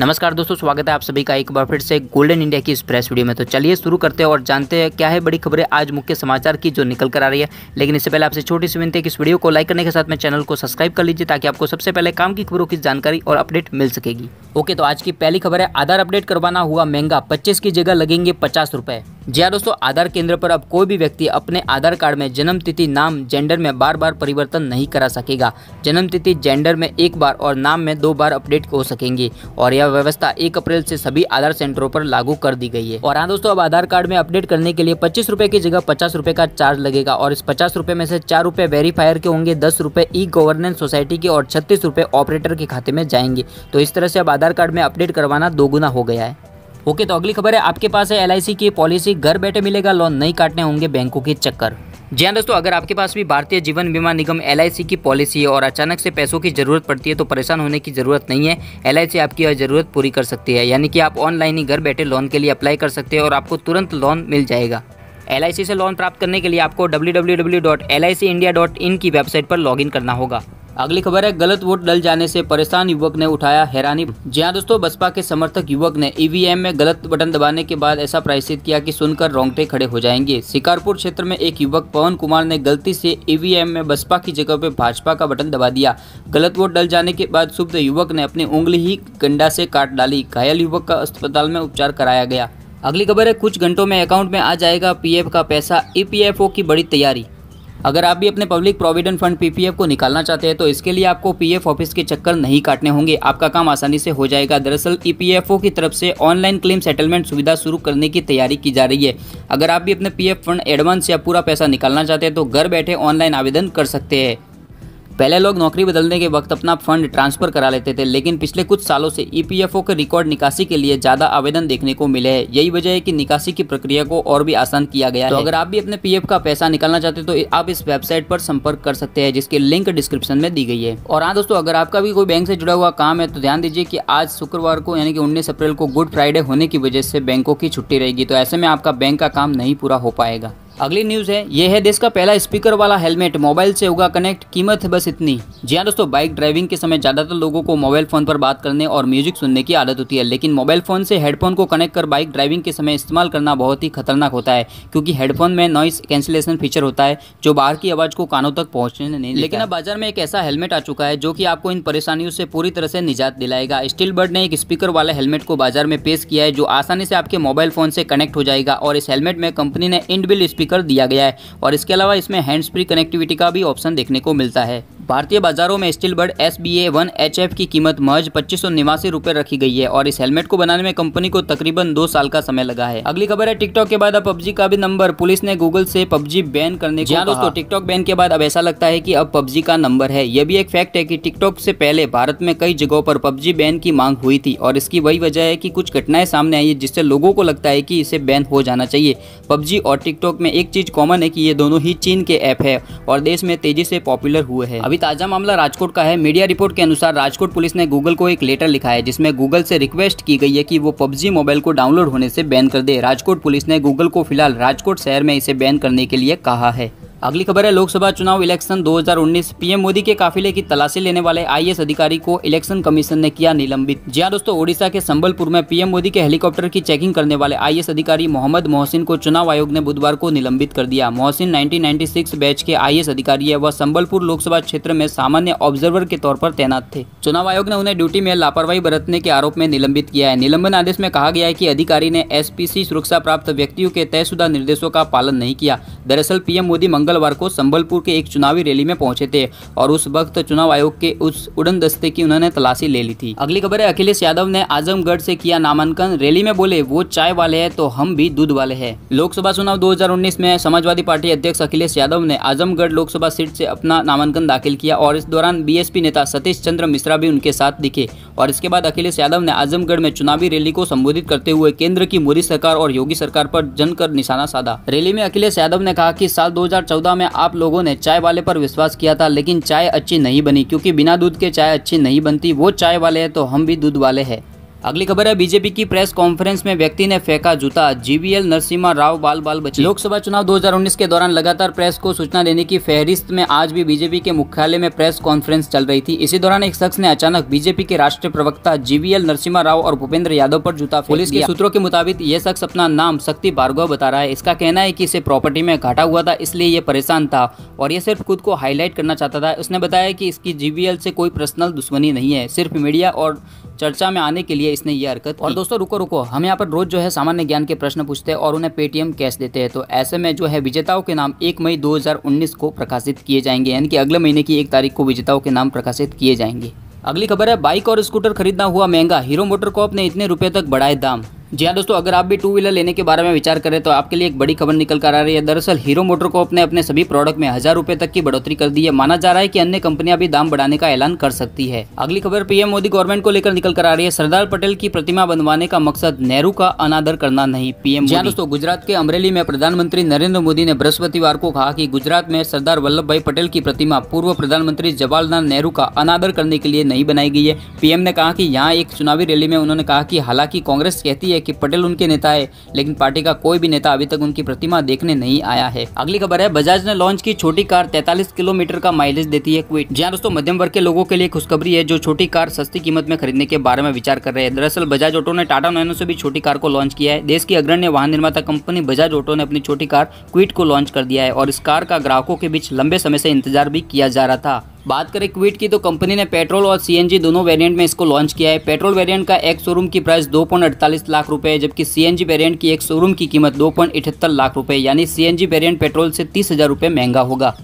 नमस्कार दोस्तों स्वागत है आप सभी का एक बार फिर से गोल्डन इंडिया की इस प्रेस वीडियो में तो चलिए शुरू करते हैं और जानते हैं क्या है बड़ी खबरें आज मुख्य समाचार की जो निकल कर आ रही है लेकिन इससे पहले आपसे छोटी सी विनती है कि इस वीडियो को लाइक करने के साथ में चैनल को सब्सक्राइब कर लीजिए ताकि आपको सबसे पहले काम की खबरों की जानकारी और अपडेट मिल सकेगी ओके तो आज की पहली खबर है आधार अपडेट करवाना हुआ महंगा पच्चीस की जगह लगेंगे पचास रुपये जी हाँ दोस्तों आधार केंद्र पर अब कोई भी व्यक्ति अपने आधार कार्ड में जन्म तिथि नाम जेंडर में बार बार परिवर्तन नहीं करा सकेगा जन्म तिथि जेंडर में एक बार और नाम में दो बार अपडेट हो सकेंगे और यह यह व्यवस्था एक अप्रैल ऐसी सभी आधार सेंटरों आरोप लागू कर दी गई है और हाँ दोस्तों अब आधार कार्ड में अपडेट करने के लिए पच्चीस की जगह पचास का चार्ज लगेगा और इस पचास रूपए में ऐसी चार रूपए वेरीफायर के होंगे दस रूपए ई गवर्नेंस सोसाइटी के और छत्तीस रूपए ऑपरेटर के खाते में जाएंगे तो इस तरह से अब आधार कार्ड में अपडेट करवाना दोगुना हो गया है ओके तो अगली खबर है आपके पास है एलआईसी की पॉलिसी घर बैठे मिलेगा लोन नहीं काटने होंगे बैंकों के चक्कर जी हाँ दोस्तों अगर आपके पास भी भारतीय जीवन बीमा निगम एल की पॉलिसी है और अचानक से पैसों की ज़रूरत पड़ती है तो परेशान होने की ज़रूरत नहीं है एल आपकी यह ज़रूरत पूरी कर सकती है यानी कि आप ऑनलाइन ही घर बैठे लोन के लिए अप्लाई कर सकते हैं और आपको तुरंत लोन मिल जाएगा एल से लोन प्राप्त करने के लिए आपको डब्ल्यू की वेबसाइट पर लॉग करना होगा अगली खबर है गलत वोट डल जाने से परेशान युवक ने उठाया हैरानी जी हाँ दोस्तों बसपा के समर्थक युवक ने ईवीएम में गलत बटन दबाने के बाद ऐसा प्रायश्चित किया कि सुनकर रोंगटे खड़े हो जाएंगे शिकारपुर क्षेत्र में एक युवक पवन कुमार ने गलती से ईवीएम में बसपा की जगह पर भाजपा का बटन दबा दिया गलत वोट डल जाने के बाद शुभ युवक ने अपनी उंगली ही गंडा से काट डाली घायल युवक का अस्पताल में उपचार कराया गया अगली खबर है कुछ घंटों में अकाउंट में आ जाएगा पीएफ का पैसा ईपीएफओ की बड़ी तैयारी अगर आप भी अपने पब्लिक प्रोविडेंट फंड पीपीएफ को निकालना चाहते हैं तो इसके लिए आपको पीएफ ऑफिस के चक्कर नहीं काटने होंगे आपका काम आसानी से हो जाएगा दरअसल ईपीएफओ e की तरफ से ऑनलाइन क्लेम सेटलमेंट सुविधा शुरू करने की तैयारी की जा रही है अगर आप भी अपने पी फंड एडवांस या पूरा पैसा निकालना चाहते हैं तो घर बैठे ऑनलाइन आवेदन कर सकते हैं पहले लोग नौकरी बदलने के वक्त अपना फंड ट्रांसफर करा लेते थे लेकिन पिछले कुछ सालों से ईपीएफओ e के रिकॉर्ड निकासी के लिए ज़्यादा आवेदन देखने को मिले हैं यही वजह है कि निकासी की प्रक्रिया को और भी आसान किया गया तो है अगर आप भी अपने पीएफ का पैसा निकालना चाहते तो आप इस वेबसाइट पर संपर्क कर सकते हैं जिसकी लिंक डिस्क्रिप्शन में दी गई है और हाँ दोस्तों अगर आपका भी कोई बैंक से जुड़ा हुआ काम है तो ध्यान दीजिए की आज शुक्रवार को यानी कि उन्नीस अप्रैल को गुड फ्राइडे होने की वजह से बैंकों की छुट्टी रहेगी तो ऐसे में आपका बैंक का काम नहीं पूरा हो पाएगा अगली न्यूज़ है ये है देश का पहला स्पीकर वाला हेलमेट मोबाइल से होगा कनेक्ट कीमत है बस इतनी जी हाँ दोस्तों बाइक ड्राइविंग के समय ज़्यादातर लोगों को मोबाइल फ़ोन पर बात करने और म्यूजिक सुनने की आदत होती है लेकिन मोबाइल फ़ोन से हेडफोन को कनेक्ट कर बाइक ड्राइविंग के समय इस्तेमाल करना बहुत ही खतरनाक होता है क्योंकि हेडफोन में नॉइस कैंसिलेशन फीचर होता है जो बाहर की आवाज़ को कानों तक पहुंचने नहीं लेकिन अब बाजार में एक ऐसा हेलमेट आ चुका है जो की आपको इन परेशानियों से पूरी तरह से निजात दिलाएगा स्टील बर्ड ने एक स्पीकर वाला हेलमेट को बाजार में पेश किया है जो आसानी से आपके मोबाइल फ़ोन से कनेक्ट हो जाएगा और इस हेलमेट में कंपनी ने इंडबिल स्पीकर कर दिया गया है और इसके अलावा इसमें हैंड्स फ्री कनेक्टिविटी का भी ऑप्शन देखने को मिलता है भारतीय बाजारों में Steelbird S B A one H F की कीमत महज पच्चीस सौ निवासी रूपए रखी गई है और इस हेलमेट को बनाने में कंपनी को तकरीबन दो साल का समय लगा है अगली खबर है टिकटॉक के बाद अब पबजी का भी नंबर पुलिस ने गूगल से पबजी बैन करने को हाँ दोस्तों टिकटॉक बैन के बाद अब ऐसा लगता है की अब पबजी का नंबर है यह भी एक फैक्ट है की टिकटॉक से पहले भारत में कई जगहों पर पबजी बैन की मांग हुई थी और इसकी वही वजह है की कुछ घटनाएं सामने आई है जिससे लोगों को लगता है की इसे बैन हो जाना चाहिए पबजी और टिकटॉक में एक चीज कॉमन है की ये दोनों ही चीन के ऐप है और देश में तेजी से पॉपुलर हुए है अभी अभी ताज़ा मामला राजकोट का है मीडिया रिपोर्ट के अनुसार राजकोट पुलिस ने गूगल को एक लेटर लिखा है जिसमें गूगल से रिक्वेस्ट की गई है कि वो पबजी मोबाइल को डाउनलोड होने से बैन कर दे राजकोट पुलिस ने गूगल को फिलहाल राजकोट शहर में इसे बैन करने के लिए कहा है अगली खबर है लोकसभा चुनाव इलेक्शन 2019 पीएम मोदी के काफिले की तलाशी लेने वाले आईएएस अधिकारी को इलेक्शन कमीशन ने किया निलंबित जी हाँ दोस्तों ओडिशा के संबलपुर में पीएम मोदी के हेलीकॉप्टर की चेकिंग करने वाले आईएएस अधिकारी मोहम्मद मोहसिन को चुनाव आयोग ने बुधवार को निलंबित कर दिया मोहसिन नाइनटीन बैच के आई अधिकारी है वह संबलपुर लोकसभा क्षेत्र में सामान्य ऑब्जर्वर के तौर पर तैनात थे चुनाव आयोग ने उन्हें ड्यूटी में लापरवाही बरतने के आरोप में निलंबित किया है निलंबन आदेश में कहा गया है की अधिकारी ने एस सुरक्षा प्राप्त व्यक्तियों के तयशुदा निर्देशों का पालन नहीं किया दरअसल पीएम मोदी मंगल मंगलवार को संबलपुर के एक चुनावी रैली में पहुंचे थे और उस वक्त चुनाव आयोग के उस उड़न दस्ते की उन्होंने तलाशी ले ली थी अगली खबर है अखिलेश यादव ने आजमगढ़ से किया नामांकन रैली में बोले वो चाय वाले है तो हम भी दूध वाले है लोकसभा चुनाव दो में समाजवादी पार्टी अध्यक्ष अखिलेश यादव ने आजमगढ़ लोकसभा सीट ऐसी अपना नामांकन दाखिल किया और इस दौरान बी नेता सतीश चंद्र मिश्रा भी उनके साथ दिखे और इसके बाद अखिलेश यादव ने आजमगढ़ में चुनावी रैली को संबोधित करते हुए केंद्र की मोदी सरकार और योगी सरकार पर जमकर निशाना साधा रैली में अखिलेश यादव ने कहा कि साल 2014 में आप लोगों ने चाय वाले पर विश्वास किया था लेकिन चाय अच्छी नहीं बनी क्योंकि बिना दूध के चाय अच्छी नहीं बनती वो चाय वाले हैं तो हम भी दूध वाले हैं अगली खबर है बीजेपी की प्रेस कॉन्फ्रेंस में व्यक्ति ने फेंका जूता जीवीएल नरसिम्हा राव बाल बाल बचे लोकसभा चुनाव 2019 के दौरान लगातार प्रेस को सूचना देने की फेहरिस्त में आज भी बीजेपी के मुख्यालय में प्रेस कॉन्फ्रेंस चल रही थी इसी दौरान एक शख्स ने अचानक बीजेपी के राष्ट्रीय प्रवक्ता जीवीएल नरसिम्हा राव और भूपेंद्र यादव पर जूता पुलिस के सूत्रों के मुताबिक यह शख्स अपना नाम शक्ति भार्गव बता रहा है इसका कहना है की इसे प्रॉपर्टी में घाटा हुआ था इसलिए ये परेशान था और यह सिर्फ खुद को हाईलाइट करना चाहता था उसने बताया की इसकी जीवीएल से कोई पर्सनल दुश्मनी नहीं है सिर्फ मीडिया और चर्चा में आने के लिए इसने ये हरकत और दोस्तों रुको रुको हम यहाँ पर रोज जो है सामान्य ज्ञान के प्रश्न पूछते हैं और उन्हें पेटीएम कैश देते हैं तो ऐसे में जो है विजेताओं के नाम एक मई दो को प्रकाशित किए जाएंगे यानी कि अगले महीने की एक तारीख को विजेताओं के नाम प्रकाशित किए जाएंगे अगली खबर है बाइक और स्कूटर खरीदना हुआ महंगा हीरो मोटर कॉप ने इतने रुपए तक बढ़ाए दाम जी हाँ दोस्तों अगर आप भी टू व्हीलर लेने के बारे में विचार करें तो आपके लिए एक बड़ी खबर निकल कर आ रही है दरअसल हीरो मोटर को अपने अपने सभी प्रोडक्ट में हजार रुपए तक की बढ़ोतरी कर दी है माना जा रहा है कि अन्य कंपनियां भी दाम बढ़ाने का ऐलान कर सकती है अगली खबर पीएम मोदी गवर्नमेंट को लेकर निकल कर आ रही है सरदार पटेल की प्रतिमा बनवाने का मकसद नेहरू का अनादर करना नहीं पीएम जी हाँ, दोस्तों गुजरात के अमरेली में प्रधानमंत्री नरेंद्र मोदी ने बृहस्पतिवार को कहा की गुजरात में सरदार वल्लभ भाई पटेल की प्रतिमा पूर्व प्रधानमंत्री जवाहरलाल नेहरू का अनादर करने के लिए नहीं बनाई गई है पीएम ने कहा की यहाँ एक चुनावी रैली में उन्होंने कहा की हालांकि कांग्रेस कहती है है कि पटेल उनके नेता है लेकिन पार्टी का कोई भी नेता अभी तक उनकी प्रतिमा देखने नहीं आया है अगली खबर है बजाज ने लॉन्च की छोटी कार 43 किलोमीटर का माइलेज देती है क्विट जहाँ दोस्तों मध्यम वर्ग के लोगों के लिए खुशखबरी है जो छोटी कार सस्ती कीमत में खरीदने के बारे में विचार कर रहे हैं दरअसल बजाज ऑटो ने टाटा नैनो से भी छोटी कार को लॉन्च किया है देश की अग्रण्य वाहन निर्माता कंपनी बजाज ऑटो ने अपनी छोटी कार क्विट को लॉन्च कर दिया है और इस कार का ग्राहकों के बीच लंबे समय से इंतजार भी किया जा रहा था बात करें क्विट की तो कंपनी ने पेट्रोल और सीएनजी दोनों वेरिएंट में इसको लॉन्च किया है पेट्रोल वेरिएंट का एक शोरूम की प्राइस दो लाख रुपए जबकि सीएनजी वेरिएंट की एक शोरूम की कीमत दो लाख रुपए यानी सीएनजी वेरिएंट पेट्रोल से तीस रुपये महंगा होगा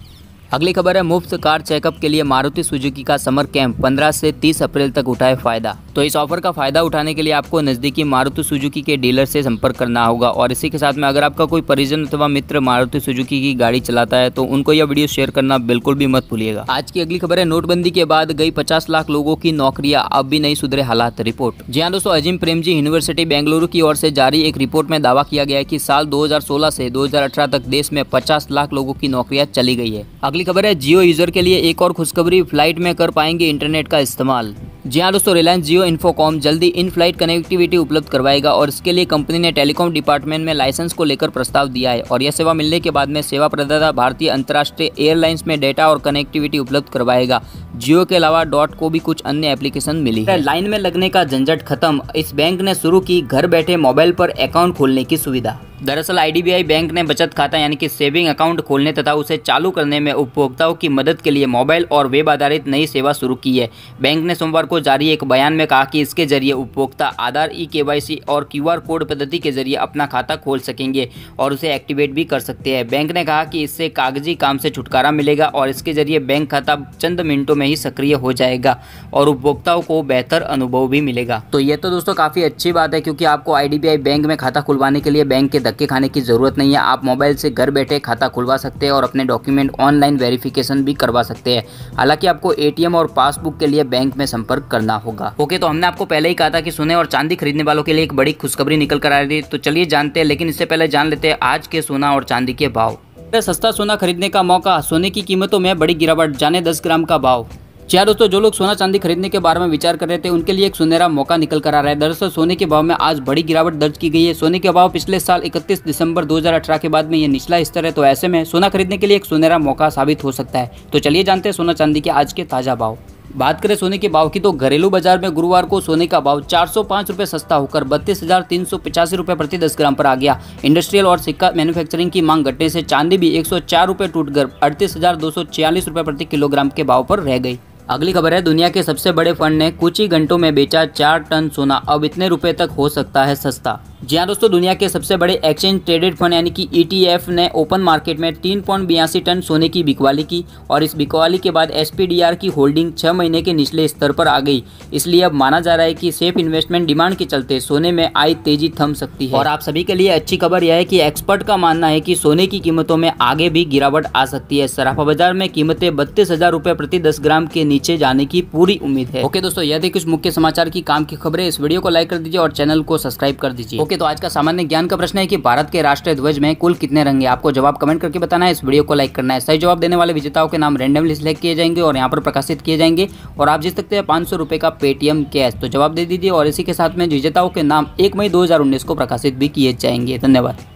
अगली खबर है मुफ्त कार चेकअप के लिए मारुति सुजुकी का समर कैंप पंद्रह से तीस अप्रैल तक उठाए फायदा तो इस ऑफर का फ़ायदा उठाने के लिए आपको नज़दीकी मारुति सुजुकी के डीलर से संपर्क करना होगा और इसी के साथ में अगर आपका कोई परिजन अथवा मित्र मारुति सुजुकी की गाड़ी चलाता है तो उनको यह वीडियो शेयर करना बिल्कुल भी मत भूलिएगा आज की अगली खबर है नोटबंदी के बाद गई पचास लाख लोगों की नौकरियां अब भी नहीं सुधरे हालात रिपोर्ट जी हाँ दोस्तों अजीम प्रेमजी यूनिवर्सिटी बेंगलुरु की ओर से जारी एक रिपोर्ट में दावा किया गया है कि साल दो से दो तक देश में पचास लाख लोगों की नौकरियाँ चली गई है अगली खबर है जियो यूजर के लिए एक और खुशखबरी फ्लाइट में कर पाएंगे इंटरनेट का इस्तेमाल जी हाँ दोस्तों रिलायंस जियो इन्फोकॉम जल्दी इन फ्लाइट कनेक्टिविटी उपलब्ध करवाएगा और इसके लिए कंपनी ने टेलीकॉम डिपार्टमेंट में लाइसेंस को लेकर प्रस्ताव दिया है और यह सेवा मिलने के बाद में सेवा प्रदाता भारतीय अंतर्राष्ट्रीय एयरलाइंस में डेटा और कनेक्टिविटी उपलब्ध करवाएगा जियो के अलावा डॉट को भी कुछ अन्य एप्लीकेशन मिली है लाइन में लगने का झंझट खत्म इस बैंक ने शुरू की घर बैठे मोबाइल पर अकाउंट खोलने की सुविधा दरअसल आईडीबीआई बैंक ने बचत खाता यानी कि सेविंग अकाउंट खोलने तथा उसे चालू करने में उपभोक्ताओं की मदद के लिए मोबाइल और वेब आधारित नई सेवा शुरू की है बैंक ने सोमवार को जारी एक बयान में कहा कि इसके जरिए उपभोक्ता आधार ई के और क्यू कोड पद्धति के जरिए अपना खाता खोल सकेंगे और उसे एक्टिवेट भी कर सकते हैं बैंक ने कहा कि इससे कागजी काम से छुटकारा मिलेगा और इसके जरिए बैंक खाता चंद मिनटों में ही सक्रिय हो जाएगा और उपभोक्ताओं को बेहतर अनुभव भी मिलेगा तो ये तो दोस्तों काफ़ी अच्छी बात है क्योंकि आपको आई बैंक में खाता खुलवाने के लिए बैंक के धक्के खाने की ज़रूरत नहीं है आप मोबाइल से घर बैठे खाता खुलवा सकते हैं और अपने डॉक्यूमेंट ऑनलाइन वेरिफिकेशन भी करवा सकते हैं हालांकि आपको एटीएम और पासबुक के लिए बैंक में संपर्क करना होगा ओके तो हमने आपको पहले ही कहा था कि सोने और चांदी खरीदने वालों के लिए एक बड़ी खुशखबरी निकल कर आ रही है तो चलिए जानते हैं लेकिन इससे पहले जान लेते हैं आज के सोना और चांदी के भाव सस्ता सोना खरीदने का मौका सोने की कीमतों में बड़ी गिरावट जाने दस ग्राम का भाव चार दोस्तों जो लोग सोना चांदी खरीदने के बारे में विचार कर रहे थे उनके लिए एक सुनहरा मौका निकल कर आ रहा है दरअसल सोने के भाव में आज बड़ी गिरावट दर्ज की गई है सोने के भाव पिछले साल 31 दिसंबर 2018 के बाद में ये निचला स्तर है तो ऐसे में सोना खरीदने के लिए एक सुनहरा मौका साबित हो सकता है तो चलिए जानते हैं सोना चांदी के आज के ताज़ा भाव बात करें सोने के भाव की तो घरेलू बाजार में गुरुवार को सोने का भाव चार सौ सस्ता होकर बत्तीस हजार तीन सौ पचासी रुपए प्रति दस ग्राम पर आ गया इंडस्ट्रियल और सिक्का मैन्युफैक्चरिंग की मांग घटने से चांदी भी एक सौ चार रुपए टूट कर अड़तीस हजार दो सौ छियालीस रुपए प्रति किलोग्राम के भाव पर रह गई अगली खबर है दुनिया के सबसे बड़े फंड ने कुछ ही घंटों में बेचा चार टन सोना अब इतने रुपए तक हो सकता है सस्ता जी हाँ दोस्तों दुनिया के सबसे बड़े एक्सचेंज ट्रेडेड फंड यानी कि ईटीएफ e ने ओपन मार्केट में तीन पॉइंट बयासी टन सोने की बिकवाली की और इस बिकवाली के बाद एसपीडीआर की होल्डिंग छः महीने के निचले स्तर पर आ गई इसलिए अब माना जा रहा है कि सेफ इन्वेस्टमेंट डिमांड के चलते सोने में आई तेजी थम सकती है और आप सभी के लिए अच्छी खबर यह है कि एक्सपर्ट का मानना है कि सोने की कीमतों में आगे भी गिरावट आ सकती है सराफा बाजार में कीमतें बत्तीस हजार रुपये प्रति दस ग्राम के नीचे जाने की पूरी उम्मीद है ओके दोस्तों यह कुछ मुख्य समाचार की काम की खबरें इस वीडियो को लाइक कर दीजिए और चैनल को सब्सक्राइब कर दीजिए ओके तो आज का सामान्य ज्ञान का प्रश्न है कि भारत के राष्ट्रीय ध्वज में कुल कितने रंग है आपको जवाब कमेंट करके बताना है इस वीडियो को लाइक करना है सही जवाब देने वाले विजेताओं के नाम रेंडमली सिलेक्ट किए जाएंगे और यहाँ पर प्रकाशित किए जाएंगे और आप जीत सकते हैं पांच सौ का पेटीएम कैश तो जवाब दे दीजिए और इसी के साथ में विजेताओं के नाम एक मई दो को प्रकाशित भी किए जाएंगे धन्यवाद